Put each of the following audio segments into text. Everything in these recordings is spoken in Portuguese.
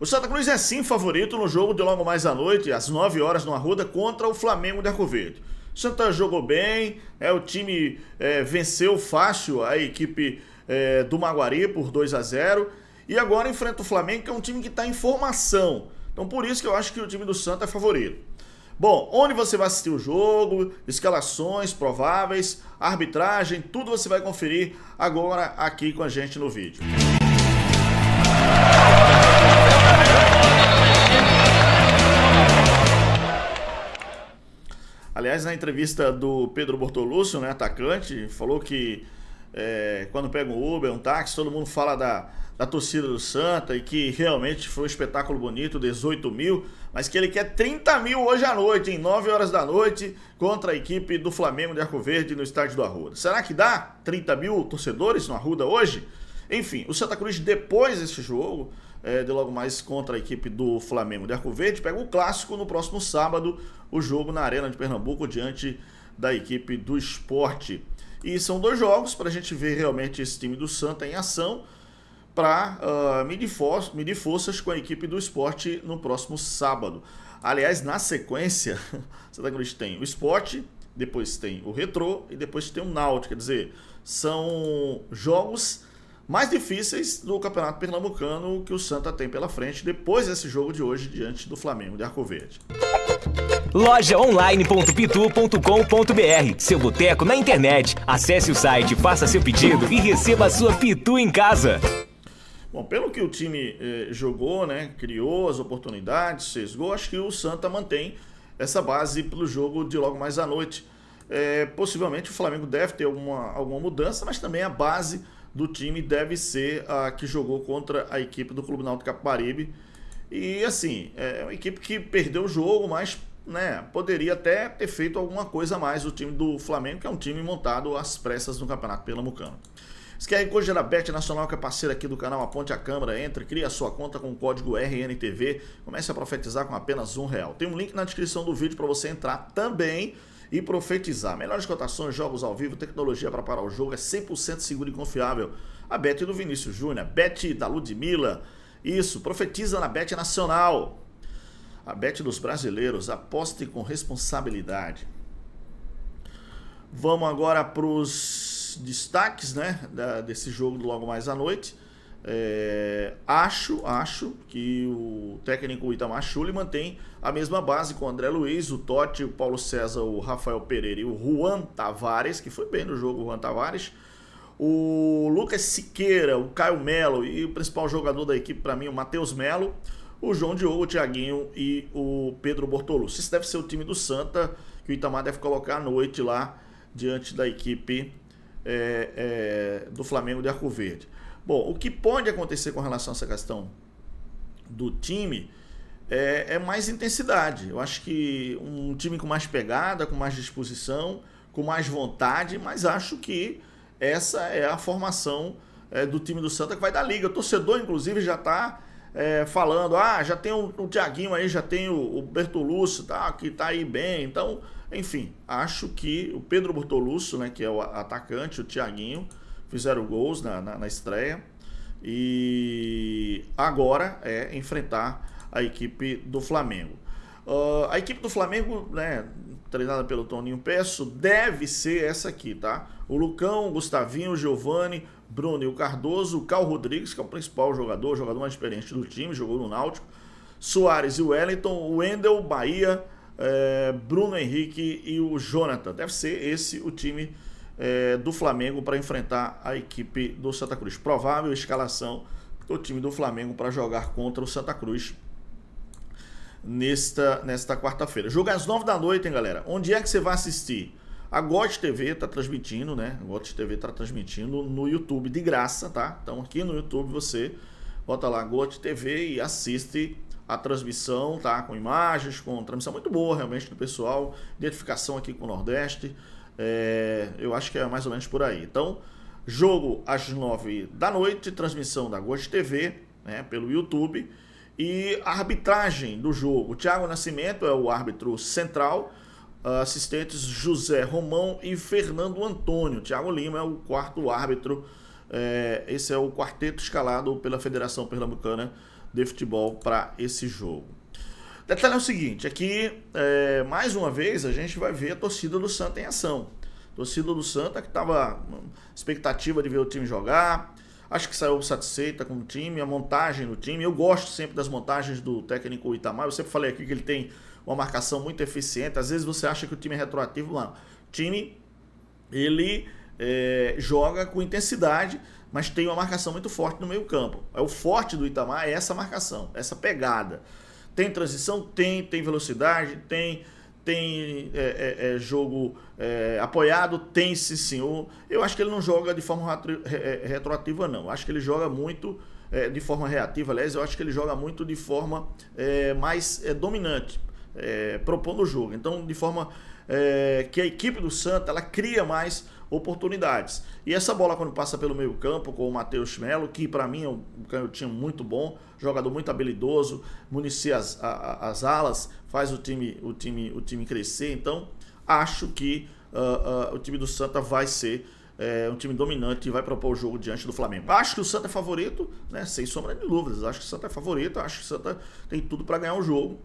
O Santa Cruz é sim favorito no jogo de logo mais à noite, às 9 horas no Arruda, contra o Flamengo de Arco Verde. O Santa jogou bem, é, o time é, venceu fácil a equipe é, do Maguari por 2 a 0 e agora enfrenta o Flamengo, que é um time que está em formação. Então por isso que eu acho que o time do Santa é favorito. Bom, onde você vai assistir o jogo, escalações prováveis, arbitragem, tudo você vai conferir agora aqui com a gente no vídeo. Aliás, na entrevista do Pedro Bortolúcio, né, atacante, falou que é, quando pega um Uber, um táxi, todo mundo fala da, da torcida do Santa e que realmente foi um espetáculo bonito, 18 mil, mas que ele quer 30 mil hoje à noite, em 9 horas da noite, contra a equipe do Flamengo de Arco Verde no estádio do Arruda. Será que dá 30 mil torcedores no Arruda hoje? Enfim, o Santa Cruz, depois desse jogo, é, de logo mais contra a equipe do Flamengo de Arco Verde. Pega o clássico no próximo sábado, o jogo na Arena de Pernambuco, diante da equipe do esporte. E são dois jogos para a gente ver realmente esse time do Santa em ação para uh, ah, medir, for medir forças com a equipe do esporte no próximo sábado. Aliás, na sequência, Santa Cruz tem o esporte, depois tem o retrô e depois tem o náutico. Quer dizer, são jogos mais difíceis do Campeonato Pernambucano que o Santa tem pela frente depois desse jogo de hoje diante do Flamengo de Arco Verde. Lojaonline.pitu.com.br Seu boteco na internet. Acesse o site, faça seu pedido e receba a sua Pitu em casa. Bom, pelo que o time eh, jogou, né, criou as oportunidades, gol, acho que o Santa mantém essa base para o jogo de logo mais à noite. Eh, possivelmente o Flamengo deve ter alguma, alguma mudança, mas também a base do time deve ser a que jogou contra a equipe do Clube Náutico Caparibe. E assim, é uma equipe que perdeu o jogo, mas né, poderia até ter feito alguma coisa a mais o time do Flamengo, que é um time montado às pressas no Campeonato Pernambucano. Se quer encontrar da Bet Nacional, que é parceira aqui do canal Aponte a Câmara, entre, cria a sua conta com o código RNTV, comece a profetizar com apenas um real. Tem um link na descrição do vídeo para você entrar também e profetizar. Melhores cotações, jogos ao vivo, tecnologia para parar o jogo, é 100% seguro e confiável. A Bet do Vinícius Júnior, Bet da Ludmilla, isso, profetiza na Bet Nacional. A Bet dos brasileiros, aposte com responsabilidade. Vamos agora para os destaques né, da, desse jogo logo mais à noite. É, acho, acho que o técnico Itamar Schulli mantém a mesma base com o André Luiz, o Totti, o Paulo César, o Rafael Pereira e o Juan Tavares, que foi bem no jogo, o Juan Tavares. O Lucas Siqueira, o Caio Melo e o principal jogador da equipe para mim, o Matheus Melo, o João Diogo, o Thiaguinho e o Pedro Bortolucci. Esse deve ser o time do Santa que o Itamar deve colocar à noite lá diante da equipe é, é, do Flamengo de Arco Verde. Bom, o que pode acontecer com relação a essa questão do time é, é mais intensidade. Eu acho que um time com mais pegada, com mais disposição, com mais vontade, mas acho que essa é a formação é, do time do Santa que vai dar liga. O torcedor, inclusive, já está é, falando: ah, já tem o, o Thiaguinho aí, já tem o, o Bertolucci, tá, que está aí bem. Então, enfim, acho que o Pedro Bertolucci, né, que é o atacante, o Thiaguinho fizeram gols na, na, na estreia. E agora é enfrentar a equipe do Flamengo. Uh, a equipe do Flamengo, né, treinada pelo Toninho Peço, deve ser essa aqui, tá? O Lucão, o Gustavinho, o Giovani, Bruno e o Cardoso, o Cal Rodrigues, que é o principal jogador, jogador mais experiente do time, jogou no Náutico, Soares e Wellington, o Wendel, Bahia, é, Bruno Henrique e o Jonathan. Deve ser esse o time é, do Flamengo para enfrentar a equipe do Santa Cruz. Provável escalação do time do Flamengo para jogar contra o Santa Cruz nesta, nesta quarta-feira. Jogo às 9 da noite, hein, galera? Onde é que você vai assistir? A GOT TV está transmitindo, né? A GOT TV está transmitindo no YouTube de graça, tá? Então aqui no YouTube você bota lá GOT TV e assiste a transmissão, tá? Com imagens, com transmissão muito boa realmente do pessoal, identificação aqui com o Nordeste. É, eu acho que é mais ou menos por aí. Então, jogo às 9 da noite, transmissão da Gold TV, né, pelo YouTube. E a arbitragem do jogo, Thiago Nascimento é o árbitro central, assistentes José Romão e Fernando Antônio. Thiago Lima é o quarto árbitro. É, esse é o quarteto escalado pela Federação Pernambucana de Futebol para esse jogo. Detalhe é o seguinte, aqui, é, mais uma vez, a gente vai ver a torcida do Santa em ação. torcida do Santa que estava hum, expectativa de ver o time jogar, acho que saiu satisfeita com o time, a montagem do time. Eu gosto sempre das montagens do técnico Itamar, eu sempre falei aqui que ele tem uma marcação muito eficiente. Às vezes você acha que o time é retroativo, não. O time, ele é, joga com intensidade, mas tem uma marcação muito forte no meio campo. É o forte do Itamar é essa marcação, essa pegada. Tem transição? Tem. Tem velocidade? Tem. Tem é, é, é jogo é, apoiado? Tem, sim, senhor. Eu acho que ele não joga de forma é, retroativa, não. Eu acho que ele joga muito de forma reativa. Aliás, eu acho que ele joga muito de forma mais dominante, propondo o jogo. Então, de forma que a equipe do Santa ela cria mais oportunidades. E essa bola quando passa pelo meio campo com o Matheus Melo, que para mim é um canhotinho muito bom, jogador muito habilidoso, municia as, a, as alas, faz o time, o, time, o time crescer. Então, acho que uh, uh, o time do Santa vai ser eh, um time dominante e vai propor o jogo diante do Flamengo. Acho que o Santa é favorito, né? Sem sombra de dúvidas. Acho que o Santa é favorito, acho que o Santa tem tudo para ganhar o jogo.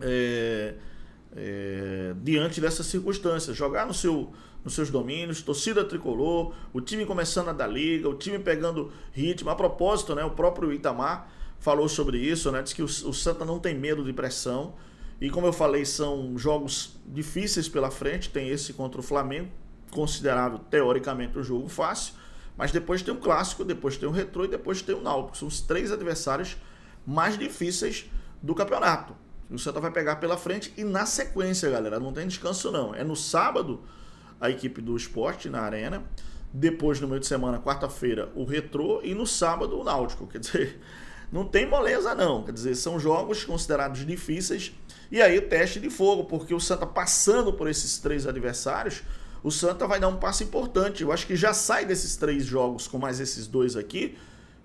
É, é, diante dessas circunstâncias. Jogar no seu, nos seus domínios, torcida tricolor, o time começando a dar liga, o time pegando ritmo. A propósito, né, o próprio Itamar falou sobre isso, né, diz que o, o Santa não tem medo de pressão. E como eu falei, são jogos difíceis pela frente. Tem esse contra o Flamengo, considerado teoricamente um jogo fácil. Mas depois tem o um Clássico, depois tem o um Retrô e depois tem o um Náutico. São os três adversários mais difíceis do campeonato. O Santa vai pegar pela frente e na sequência, galera, não tem descanso não. É no sábado a equipe do esporte na arena. Depois, no meio de semana, quarta-feira, o retrô e no sábado o Náutico. Quer dizer, não tem moleza não. Quer dizer, são jogos considerados difíceis. E aí teste de fogo, porque o Santa passando por esses três adversários, o Santa vai dar um passo importante. Eu acho que já sai desses três jogos com mais esses dois aqui,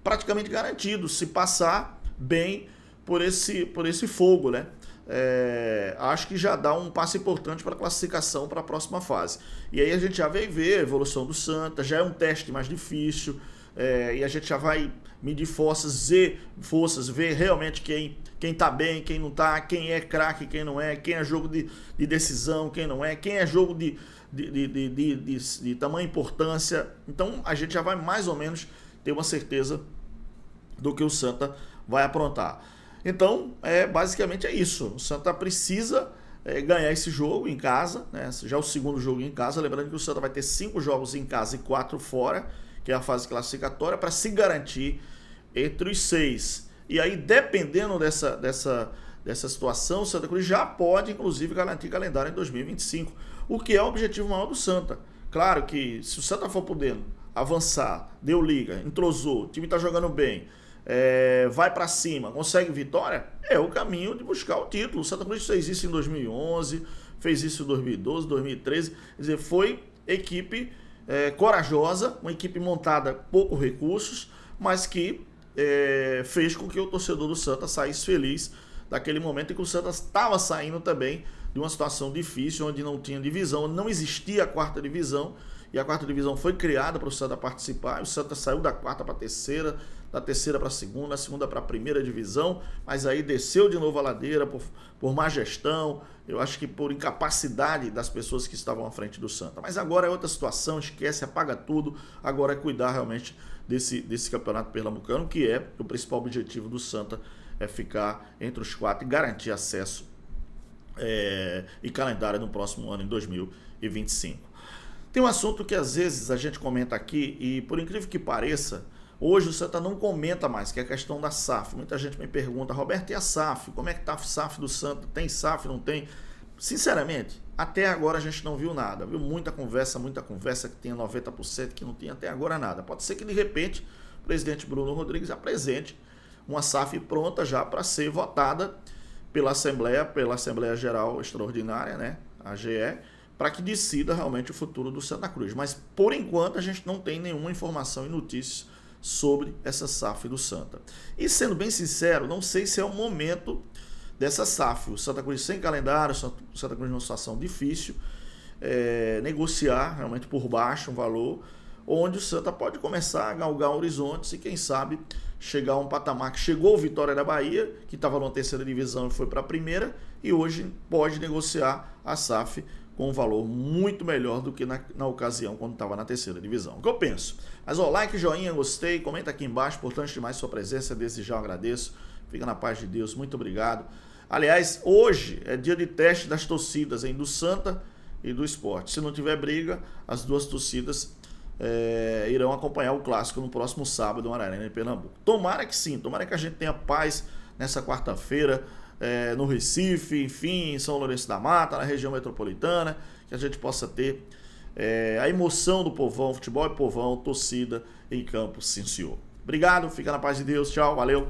praticamente garantido, se passar bem por esse, por esse fogo, né? é, acho que já dá um passo importante para a classificação para a próxima fase. E aí a gente já vem ver a evolução do Santa, já é um teste mais difícil, é, e a gente já vai medir forças ver forças, ver realmente quem quem tá bem, quem não tá, quem é craque, quem não é, quem é jogo de, de decisão, quem não é, quem é jogo de, de, de, de, de, de tamanha importância. Então a gente já vai mais ou menos ter uma certeza do que o Santa vai aprontar. Então, é, basicamente é isso. O Santa precisa é, ganhar esse jogo em casa, né? já o segundo jogo em casa. Lembrando que o Santa vai ter cinco jogos em casa e quatro fora, que é a fase classificatória, para se garantir entre os seis. E aí, dependendo dessa, dessa, dessa situação, o Santa Cruz já pode, inclusive, garantir calendário em 2025, o que é o objetivo maior do Santa. Claro que se o Santa for podendo avançar, deu liga, entrosou, o time está jogando bem é, vai para cima, consegue vitória, é o caminho de buscar o título. O Santa Cruz fez isso em 2011, fez isso em 2012, 2013. Quer dizer, foi equipe é, corajosa, uma equipe montada pouco recursos, mas que é, fez com que o torcedor do Santa saísse feliz daquele momento em que o Santa estava saindo também de uma situação difícil, onde não tinha divisão, não existia a quarta divisão. E a quarta divisão foi criada para o Santa participar. O Santa saiu da quarta para a terceira, da terceira para a segunda, a segunda para a primeira divisão, mas aí desceu de novo a ladeira por, por má gestão, eu acho que por incapacidade das pessoas que estavam à frente do Santa. Mas agora é outra situação, esquece, apaga tudo, agora é cuidar realmente desse, desse campeonato pernambucano, que é o principal objetivo do Santa, é ficar entre os quatro e garantir acesso é, e calendário no próximo ano, em 2025. Tem um assunto que às vezes a gente comenta aqui e, por incrível que pareça, Hoje o Santa não comenta mais, que é a questão da SAF. Muita gente me pergunta, Roberto, e a SAF? Como é que tá a SAF do Santa? Tem SAF, não tem? Sinceramente, até agora a gente não viu nada, viu? Muita conversa, muita conversa que tinha 90%, que não tinha até agora nada. Pode ser que de repente o presidente Bruno Rodrigues apresente uma SAF pronta já para ser votada pela Assembleia, pela Assembleia Geral Extraordinária, né? A GE, para que decida realmente o futuro do Santa Cruz. Mas por enquanto a gente não tem nenhuma informação e notícias sobre essa SAF do Santa. E sendo bem sincero, não sei se é o momento dessa SAF. O Santa Cruz sem calendário, o Santa Cruz numa situação difícil, é, negociar realmente por baixo um valor, onde o Santa pode começar a galgar horizontes e quem sabe chegar a um patamar que chegou o Vitória da Bahia, que estava na terceira divisão e foi para a primeira, e hoje pode negociar a SAF com um valor muito melhor do que na, na ocasião quando estava na terceira divisão. O que eu penso? Mas ó, like, joinha, gostei, comenta aqui embaixo, importante demais sua presença, desde já eu agradeço. Fica na paz de Deus, muito obrigado. Aliás, hoje é dia de teste das torcidas, hein, do Santa e do Esporte. Se não tiver briga, as duas torcidas é, irão acompanhar o clássico no próximo sábado no Arena em Pernambuco. Tomara que sim, tomara que a gente tenha paz nessa quarta-feira é, no Recife, enfim, em São Lourenço da Mata, na região metropolitana, que a gente possa ter é, a emoção do povão, futebol e povão, torcida em campo, sim senhor. Obrigado, fica na paz de Deus, tchau, valeu.